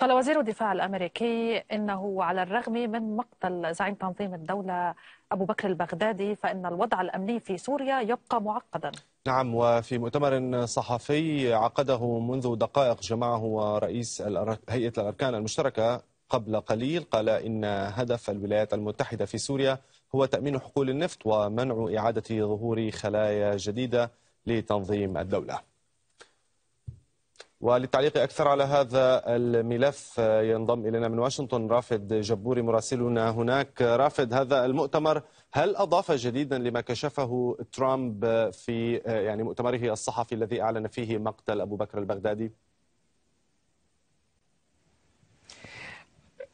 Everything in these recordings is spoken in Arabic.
قال وزير الدفاع الامريكي انه على الرغم من مقتل زعيم تنظيم الدوله ابو بكر البغدادي فان الوضع الامني في سوريا يبقى معقدا. نعم وفي مؤتمر صحفي عقده منذ دقائق جمعه رئيس هيئه الاركان المشتركه قبل قليل قال ان هدف الولايات المتحده في سوريا هو تامين حقول النفط ومنع اعاده ظهور خلايا جديده لتنظيم الدوله. وللتعليق أكثر على هذا الملف آه، ينضم إلينا من واشنطن رافد جبوري مراسلنا هناك آه، رافد هذا المؤتمر هل أضاف جديدا لما كشفه ترامب في آه، يعني مؤتمره الصحفي الذي أعلن فيه مقتل أبو بكر البغدادي؟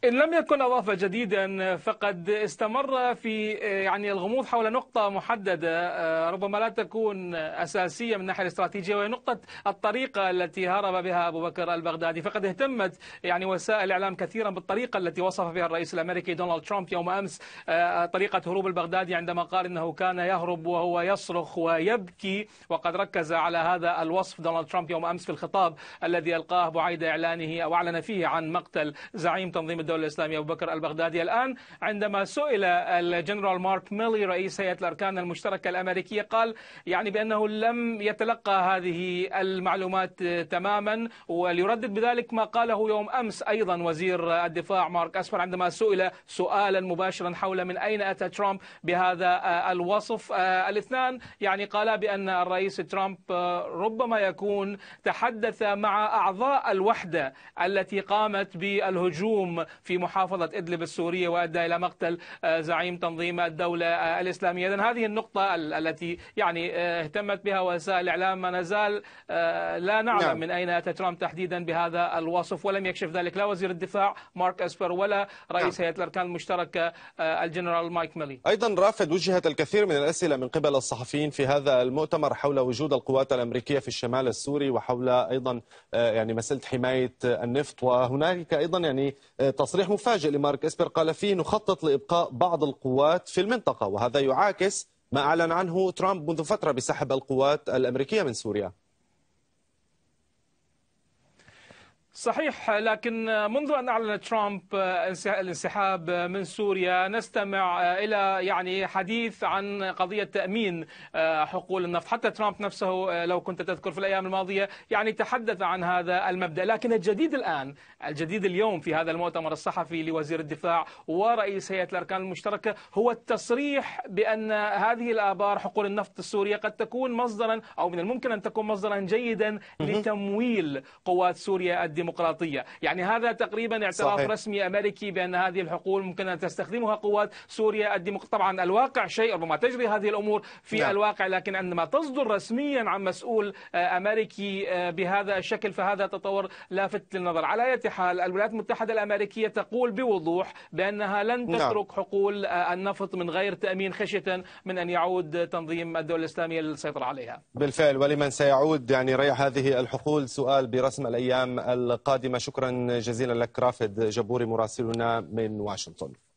إن لم يكن اضاف جديدا فقد استمر في آه، يعني الغموض حول نقطة محددة آه، ربما لا تكون أساسية من الناحية الاستراتيجية وهي نقطة الطريقة التي هرب بها أبو بكر البغدادي فقد اهتمت يعني وسائل الإعلام كثيرا بالطريقة التي وصف بها الرئيس الأمريكي دونالد ترامب يوم أمس آه، طريقة هروب البغدادي عندما قال أنه كان يهرب وهو يصرخ ويبكي وقد ركز على هذا الوصف دونالد ترامب يوم أمس في الخطاب الذي ألقاه بعيد إعلانه أو أعلن فيه عن مقتل زعيم تنظيم الدولة الدولة الإسلامية أبو بكر البغدادي الآن عندما سئل الجنرال مارك ميلي رئيس هيئة الأركان المشتركة الأمريكية قال يعني بأنه لم يتلقى هذه المعلومات آه، تماما وليردد بذلك ما قاله يوم أمس أيضا وزير الدفاع مارك أسفر عندما سئل سؤالا مباشرا حول من أين أتى ترامب بهذا آه، الوصف آه، الاثنان يعني قالا بأن الرئيس ترامب ربما يكون تحدث مع أعضاء الوحدة التي قامت بالهجوم في محافظة إدلب السورية وأدى إلى مقتل آه، زعيم تنظيم الدولة آه، الإسلامية إذن هذه النقطة التي يعني آه، اهتمت بها وسائل الإعلام ما نزال لا نعلم نعم. من أين أتى ترامب تحديدا بهذا الوصف ولم يكشف ذلك لا وزير الدفاع مارك أسبر ولا رئيس نعم. هيئة الأركان المشتركة الجنرال مايك ميلي أيضا رافد وجهت الكثير من الأسئلة من قبل الصحفيين في هذا المؤتمر حول وجود القوات الأمريكية في الشمال السوري وحول أيضا يعني مسألة حماية النفط وهنالك أيضا يعني تص تصريح مفاجئ لمارك اسبر قال فيه نخطط لإبقاء بعض القوات في المنطقة وهذا يعاكس ما أعلن عنه ترامب منذ فترة بسحب القوات الأمريكية من سوريا صحيح لكن منذ ان اعلن ترامب الانسحاب من سوريا نستمع الى يعني حديث عن قضيه تامين آه، حقول النفط، حتى ترامب نفسه آه، لو كنت تذكر في الايام الماضيه يعني تحدث عن هذا المبدا، لكن الجديد الان، الجديد اليوم في هذا المؤتمر الصحفي لوزير الدفاع ورئيس هيئه الاركان المشتركه هو التصريح بان هذه الابار حقول النفط السوريه قد تكون مصدرا او من الممكن ان تكون مصدرا جيدا لتمويل قوات سوريا الدفاع الديمقراطية يعني هذا تقريبا اعتراف صحيح. رسمي أمريكي بأن هذه الحقول ممكن أن تستخدمها قوات سوريا الديمق... طبعا الواقع شيء ربما تجري هذه الأمور في نعم. الواقع لكن عندما تصدر رسميا عن مسؤول آه، أمريكي آه، بهذا الشكل فهذا تطور لافت للنظر على أي حال الولايات المتحدة الأمريكية تقول بوضوح بأنها لن نعم. تترك نعم. حقول آه، النفط من غير تأمين خشية من أن يعود تنظيم الدولة الإسلامية للسيطرة عليها بالفعل ولمن سيعود يعني ريح هذه الحقول سؤال برسم الأيام القادمة شكرا جزيلا لك رافد جبوري مراسلنا من واشنطن